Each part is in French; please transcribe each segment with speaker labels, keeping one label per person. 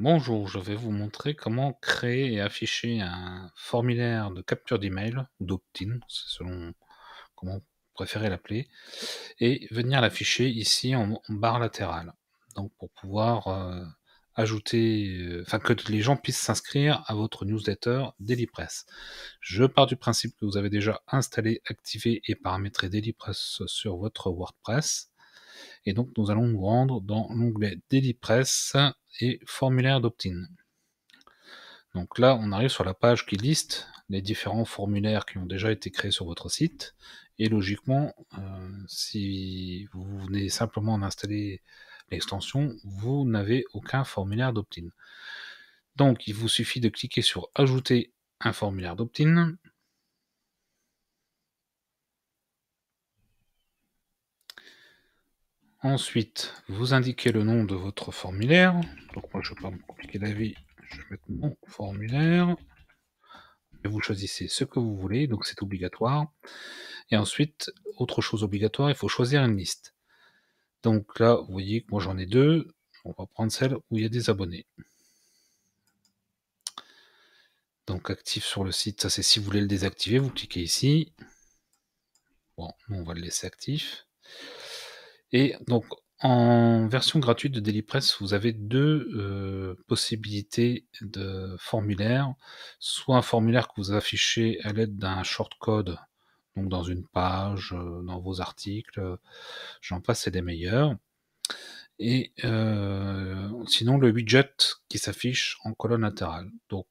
Speaker 1: Bonjour, je vais vous montrer comment créer et afficher un formulaire de capture d'email ou d'opt-in, c'est selon comment vous préférez l'appeler, et venir l'afficher ici en, barre latérale. Donc pour pouvoir euh, ajouter, euh, enfin que les gens puissent s'inscrire à votre newsletter DailyPress. Je pars du principe que vous avez déjà installé, activé et paramétré DailyPress sur votre WordPress. Et donc, nous allons nous rendre dans l'onglet Daily Press et formulaire d'opt-in. Donc là, on arrive sur la page qui liste les différents formulaires qui ont déjà été créés sur votre site. Et logiquement, euh, si vous venez simplement d'installer l'extension, vous n'avez aucun formulaire d'opt-in. Donc, il vous suffit de cliquer sur Ajouter un formulaire d'opt-in Ensuite, vous indiquez le nom de votre formulaire. Donc moi, je ne vais pas me compliquer la vie. Je vais mettre mon formulaire. Et vous choisissez ce que vous voulez, donc c'est obligatoire. Et ensuite, autre chose obligatoire, il faut choisir une liste. Donc là, vous voyez que moi j'en ai deux. On va prendre celle où il y a des abonnés. Donc actif sur le site, ça c'est si vous voulez le désactiver, vous cliquez ici. Bon, nous on va le laisser actif. Et donc, en version gratuite de press vous avez deux euh, possibilités de formulaire. Soit un formulaire que vous affichez à l'aide d'un shortcode, donc dans une page, euh, dans vos articles, j'en passe c'est des meilleurs. Et euh, sinon, le widget qui s'affiche en colonne latérale. Donc,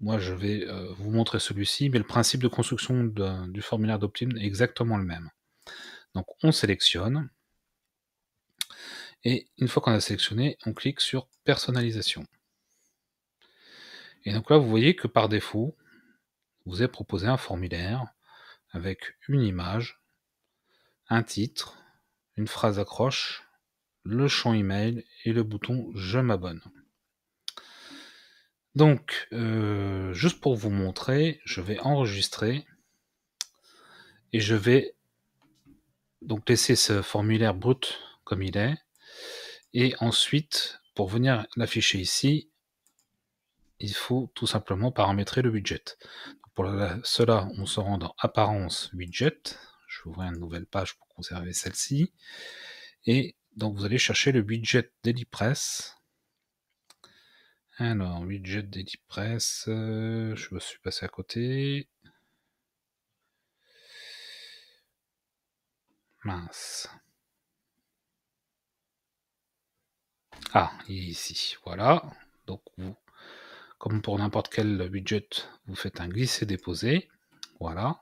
Speaker 1: moi, je vais vous montrer celui-ci, mais le principe de construction du formulaire d'Optim est exactement le même. Donc on sélectionne. Et une fois qu'on a sélectionné, on clique sur personnalisation. Et donc là, vous voyez que par défaut, vous est proposé un formulaire avec une image, un titre, une phrase accroche, le champ email et le bouton je m'abonne. Donc, euh, juste pour vous montrer, je vais enregistrer et je vais donc laisser ce formulaire brut comme il est. Et ensuite, pour venir l'afficher ici, il faut tout simplement paramétrer le widget. Pour cela, on se rend dans Apparence Widget. Je vais ouvrir une nouvelle page pour conserver celle-ci. Et donc vous allez chercher le widget Press. Alors, widget Press, euh, je me suis passé à côté. Mince. Ah, ici, voilà. Donc, vous, comme pour n'importe quel budget vous faites un glisser-déposer. Voilà.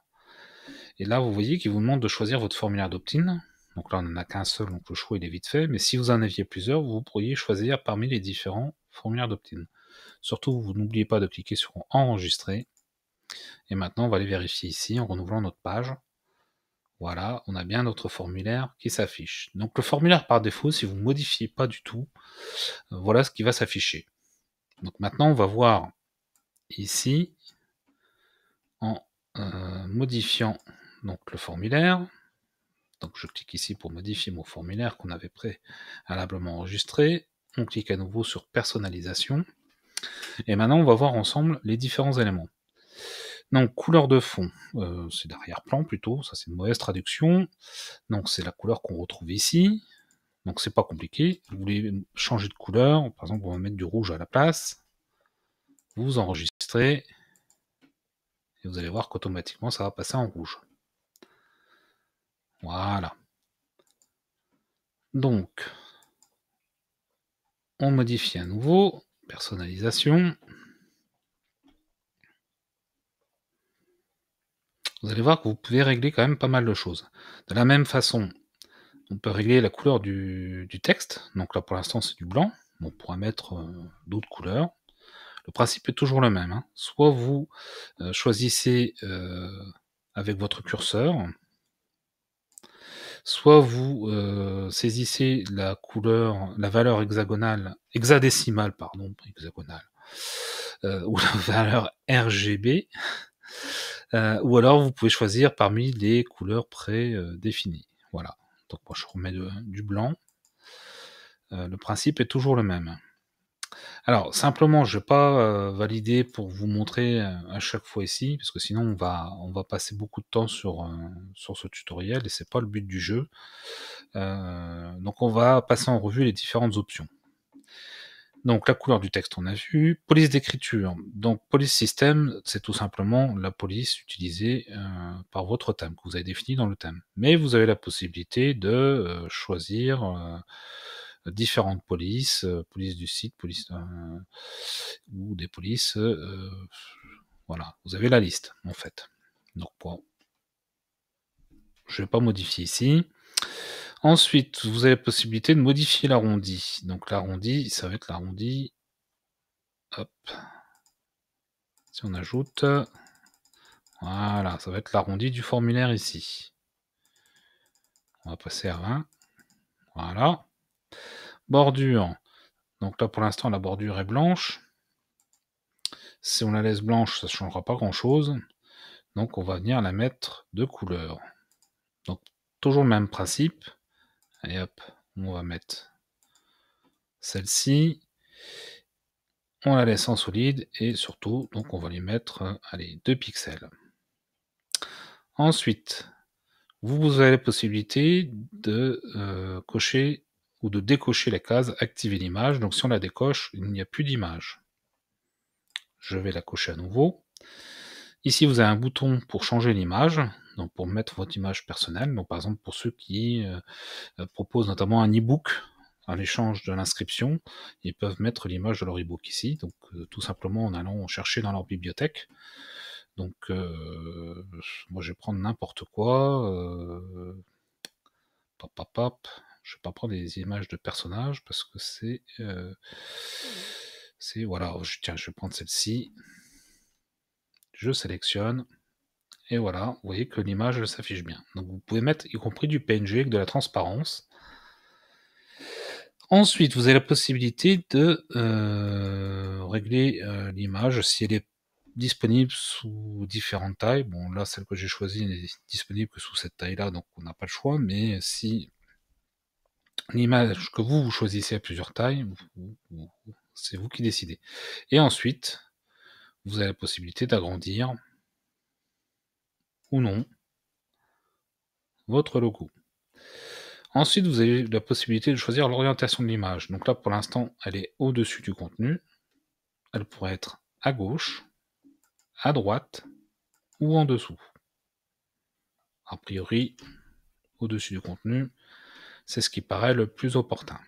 Speaker 1: Et là, vous voyez qu'il vous demande de choisir votre formulaire d'opt-in. Donc là, on n'en a qu'un seul, donc le choix, il est vite fait. Mais si vous en aviez plusieurs, vous pourriez choisir parmi les différents formulaires d'opt-in. Surtout, vous n'oubliez pas de cliquer sur Enregistrer. Et maintenant, on va aller vérifier ici en renouvelant notre page. Voilà, on a bien notre formulaire qui s'affiche. Donc le formulaire par défaut, si vous ne modifiez pas du tout, euh, voilà ce qui va s'afficher. Donc maintenant, on va voir ici, en euh, modifiant donc, le formulaire, donc je clique ici pour modifier mon formulaire qu'on avait préalablement enregistré. On clique à nouveau sur personnalisation. Et maintenant, on va voir ensemble les différents éléments. Donc, couleur de fond, euh, c'est d'arrière-plan plutôt, ça c'est une mauvaise traduction. Donc c'est la couleur qu'on retrouve ici. Donc c'est pas compliqué. Vous voulez changer de couleur, par exemple on va mettre du rouge à la place. Vous enregistrez. Et vous allez voir qu'automatiquement ça va passer en rouge. Voilà. Donc, on modifie à nouveau, personnalisation. Vous allez voir que vous pouvez régler quand même pas mal de choses. De la même façon, on peut régler la couleur du, texte. Donc là, pour l'instant, c'est du blanc. On pourra mettre euh, d'autres couleurs. Le principe est toujours le même. Hein. Soit vous euh, choisissez euh, avec votre curseur, soit vous saisissez la couleur, la valeur hexagonale, hexadécimale, pardon, hexagonale, ou la valeur RGB, euh, ou alors, vous pouvez choisir parmi les couleurs prédéfinies. Voilà. Donc, moi, je remets du blanc. Euh, le principe est toujours le même. Alors, simplement, je ne vais pas euh, valider pour vous montrer à chaque fois ici, parce que sinon, on va, on va passer beaucoup de temps sur, sur ce tutoriel et ce n'est pas le but du jeu. donc, on va passer en revue les différentes options. Donc la couleur du texte, on a vu. Police d'écriture. Donc police système, c'est tout simplement la police utilisée euh, par votre thème, que vous avez défini dans le thème. Mais vous avez la possibilité de euh, choisir euh, différentes polices, police du site, police ou des polices. voilà, vous avez la liste en fait. Donc point. je ne vais pas modifier ici. Ensuite, vous avez la possibilité de modifier l'arrondi. Donc l'arrondi, ça va être l'arrondi. Hop. Si on ajoute. Voilà, ça va être l'arrondi du formulaire ici. On va passer à 20. Voilà. Bordure. Donc là, pour l'instant, la bordure est blanche. Si on la laisse blanche, ça ne changera pas grand-chose. Donc on va venir la mettre de couleur. Donc toujours le même principe. Et hop, on va mettre celle-ci. On la laisse en solide et surtout, donc on va lui mettre euh, allez, 2 pixels. Ensuite, vous avez la possibilité de euh, cocher ou de décocher la case activer l'image. Donc si on la décoche, il n'y a plus d'image. Je vais la cocher à nouveau. Ici, vous avez un bouton pour changer l'image, donc pour mettre votre image personnelle. Donc par exemple pour ceux qui euh, euh, proposent notamment un e-book en échange de l'inscription, ils peuvent mettre l'image de leur e-book ici, donc euh, tout simplement en allant chercher dans leur bibliothèque. Donc moi je vais prendre n'importe quoi. Je ne vais pas prendre des images de personnages parce que c'est. c'est voilà, oh, je, tiens, je vais prendre celle-ci je sélectionne, et voilà, vous voyez que l'image s'affiche bien. Donc vous pouvez mettre y compris du PNG avec de la transparence. Ensuite, vous avez la possibilité de euh, régler euh, l'image si elle est disponible sous différentes tailles. Bon, là, celle que j'ai choisie n'est disponible que sous cette taille-là, donc on n'a pas le choix. Mais si l'image que vous, vous choisissez à plusieurs tailles, c'est vous qui décidez. Et ensuite, vous avez la possibilité d'agrandir ou non votre logo. Ensuite, vous avez la possibilité de choisir l'orientation de l'image. Donc là, pour l'instant, elle est au-dessus du contenu. Elle pourrait être à gauche, à droite ou en dessous. A priori, au-dessus du contenu, c'est ce qui paraît le plus opportun.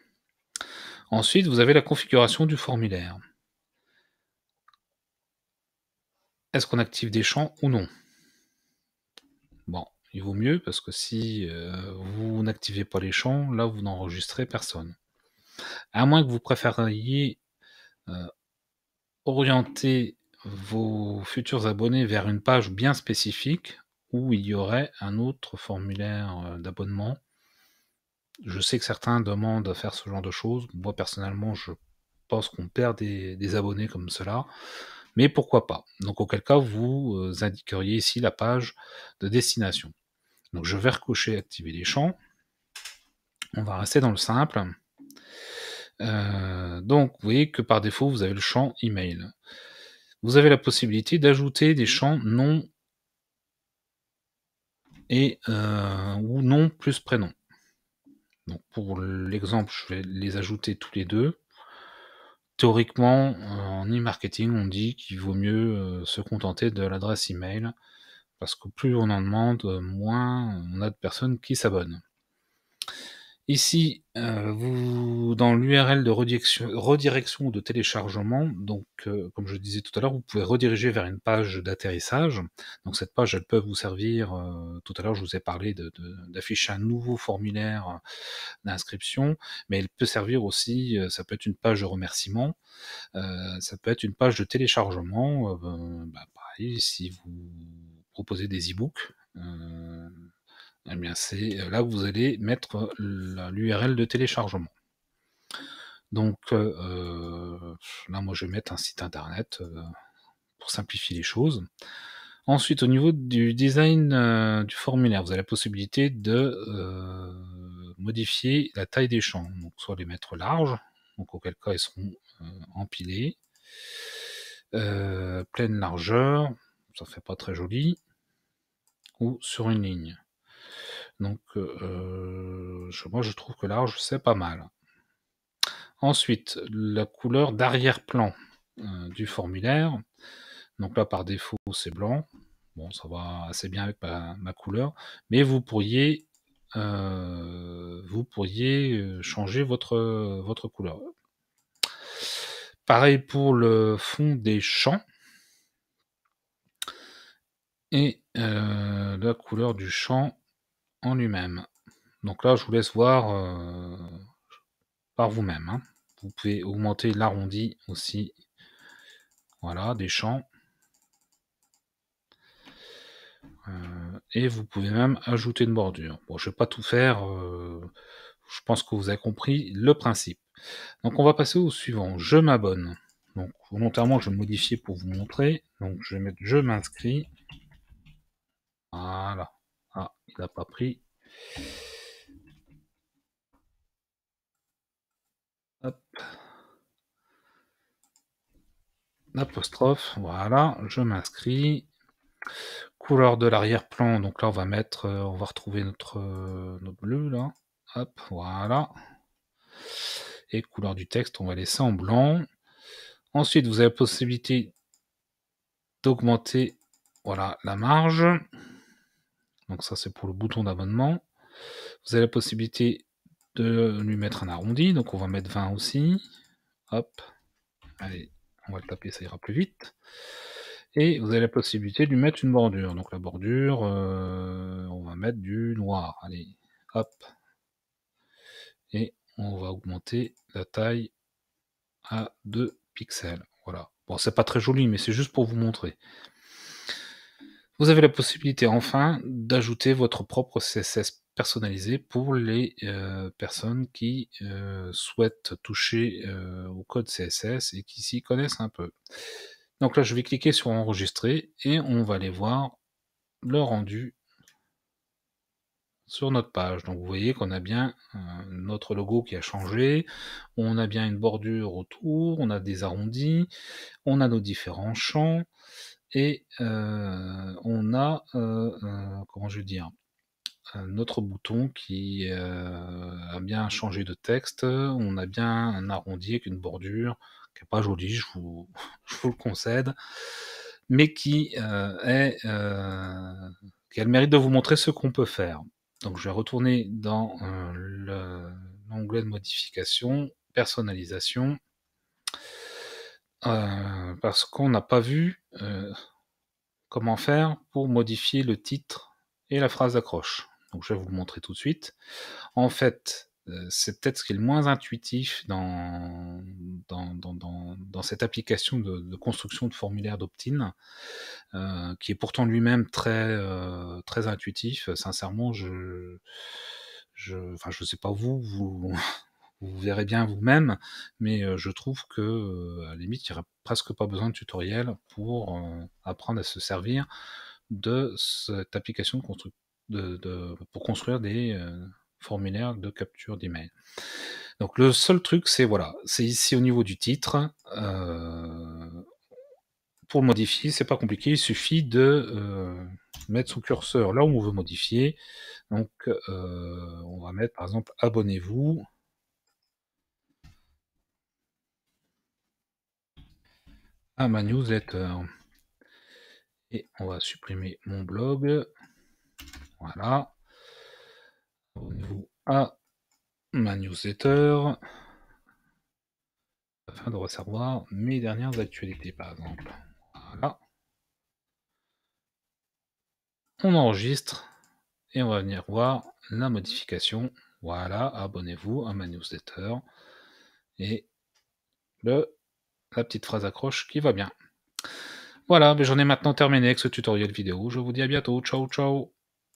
Speaker 1: Ensuite, vous avez la configuration du formulaire. est-ce qu'on active des champs ou non Bon, il vaut mieux parce que si euh, vous n'activez pas les champs, là vous n'enregistrez personne. À moins que vous préfériez euh, orienter vos futurs abonnés vers une page bien spécifique où il y aurait un autre formulaire euh, d'abonnement. Je sais que certains demandent à faire ce genre de choses. Moi personnellement, je pense qu'on perd des abonnés comme cela mais pourquoi pas. Donc auquel cas, vous euh, indiqueriez ici la page de destination. Donc je vais recocher activer les champs. On va rester dans le simple. Euh, donc vous voyez que par défaut, vous avez le champ email. Vous avez la possibilité d'ajouter des champs nom et euh, ou nom plus prénom. Donc pour l'exemple, je vais les ajouter tous les deux théoriquement, en e-marketing, on dit qu'il vaut mieux euh, se contenter de l'adresse email parce que plus on en demande, moins on a de personnes qui s'abonnent. Ici, euh, vous, dans l'URL de redirection, ou de téléchargement, donc euh, comme je disais tout à l'heure, vous pouvez rediriger vers une page d'atterrissage. Donc cette page, elle peut vous servir. Euh, tout à l'heure, je vous ai parlé d'afficher un nouveau formulaire d'inscription, mais elle peut servir aussi. ça peut être une page de remerciement, ça peut être une page de téléchargement. Ben, bah, pareil, si vous proposez des e-books, eh bien c'est euh, là où vous allez mettre l'URL de téléchargement. Donc euh, euh, là, moi, je vais mettre un site internet pour simplifier les choses. Ensuite, au niveau du design du formulaire, vous avez la possibilité de modifier la taille des champs. Donc, soit les mettre larges, donc auquel cas ils seront empilés. pleine largeur, ça fait pas très joli. Ou sur une ligne. Donc, euh, moi, je trouve que je c'est pas mal. Ensuite, la couleur d'arrière-plan euh, du formulaire. Donc là, par défaut, c'est blanc. Bon, ça va assez bien avec ma, couleur. Mais vous pourriez, euh, vous pourriez changer votre, votre couleur. Pareil pour le fond des champs. Et la couleur du champ, en lui-même. Donc là, je vous laisse voir euh, par vous-même. Hein. Vous pouvez augmenter l'arrondi aussi. Voilà, des champs. Euh, et vous pouvez même ajouter une bordure. Bon, je vais pas tout faire. Euh, je pense que vous avez compris le principe. Donc on va passer au suivant. Je m'abonne. Donc volontairement, je vais modifier pour vous montrer. Donc je vais mettre je m'inscris. Voilà. Ah, il n'a pas pris. Hop. voilà, je m'inscris. Couleur de l'arrière-plan, donc là on va mettre, euh, on va retrouver euh, notre, bleu là. Hop, voilà. Et couleur du texte, on va laisser en blanc. Ensuite, vous avez la possibilité d'augmenter voilà, la marge. Donc ça c'est pour le bouton d'abonnement. Vous avez la possibilité de lui mettre un arrondi, donc on va mettre 20 aussi. Hop, allez, on va le taper, ça ira plus vite. Et vous avez la possibilité de lui mettre une bordure. Donc la bordure, euh, on va mettre du noir. Allez, hop. Et on va augmenter la taille à 2 pixels. Voilà. Bon, c'est pas très joli, mais c'est juste pour vous montrer. Vous avez la possibilité enfin d'ajouter votre propre CSS personnalisé pour les euh, personnes qui euh, souhaitent toucher euh, au code CSS et qui s'y connaissent un peu. Donc là, je vais cliquer sur enregistrer et on va aller voir le rendu sur notre page. Donc vous voyez qu'on a bien notre logo qui a changé, on a bien une bordure autour, on a des arrondis, on a nos différents champs, et euh, on a, euh, comment je veux dire, notre bouton qui euh, a bien changé de texte, on a bien un arrondi avec une bordure qui n'est pas jolie, je vous, vous, le concède, mais qui, est, qui a le mérite de vous montrer ce qu'on peut faire. Donc je vais retourner dans l'onglet de modification, personnalisation. Euh, parce qu'on n'a pas vu euh, comment faire pour modifier le titre et la phrase d'accroche. Donc je vais vous le montrer tout de suite. En fait, euh, c'est peut-être ce qui est le moins intuitif dans, dans, cette application de, construction de formulaire d'Optin, qui est pourtant lui-même très, très intuitif. Sincèrement, je... Je, je sais pas vous, vous, vous verrez bien vous-même, mais je trouve que à la limite, il n'y aurait presque pas besoin de tutoriel pour apprendre à se servir de cette application de, pour construire des formulaires de capture d'email. Donc le seul truc, c'est voilà, c'est ici au niveau du titre. pour le modifier, c'est pas compliqué, il suffit de mettre son curseur là où on veut modifier. Donc on va mettre par exemple abonnez-vous. ma newsletter. Et on va supprimer mon blog. Voilà. Abonnez-vous à ma newsletter afin de recevoir mes dernières actualités par exemple. Voilà. On enregistre et on va venir voir la modification. Voilà, abonnez-vous à ma newsletter et le la petite phrase accroche qui va bien. Voilà, j'en ai maintenant terminé avec ce tutoriel vidéo. Je vous dis à bientôt. Ciao, ciao